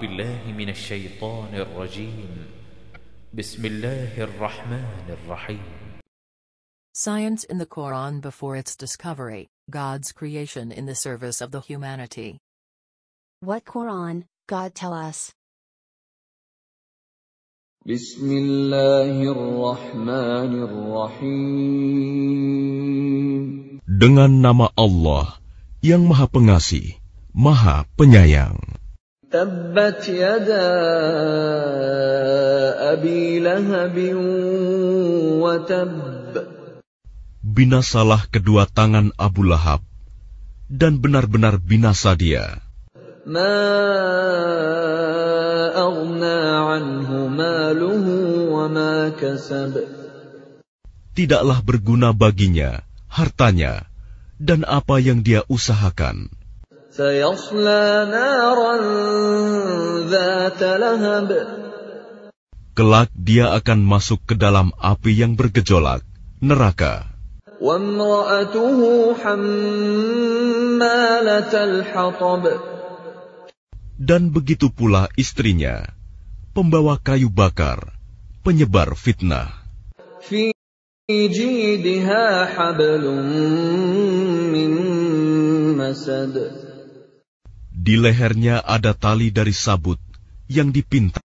بالله من الشيطان الرجيم بسم الله الرحمن الرحيم Science in the Quran before its discovery, God's creation in the service of the humanity. What Quran, God tell us? بسم الله الرحمن الرحيم Dengan nama Allah yang Maha Pengasih, Maha Penyayang. Tabbat yada abi watab Binasalah kedua tangan Abu Lahab dan benar-benar binasa dia. ما أغنى عنه ماله وما كسب Tidaklah berguna baginya hartanya dan apa yang dia usahakan. Kelak dia akan masuk ke dalam api yang bergejolak, neraka. Dan begitu pula istrinya, pembawa kayu bakar, penyebar fitnah. Di lehernya ada tali dari sabut yang dipintal.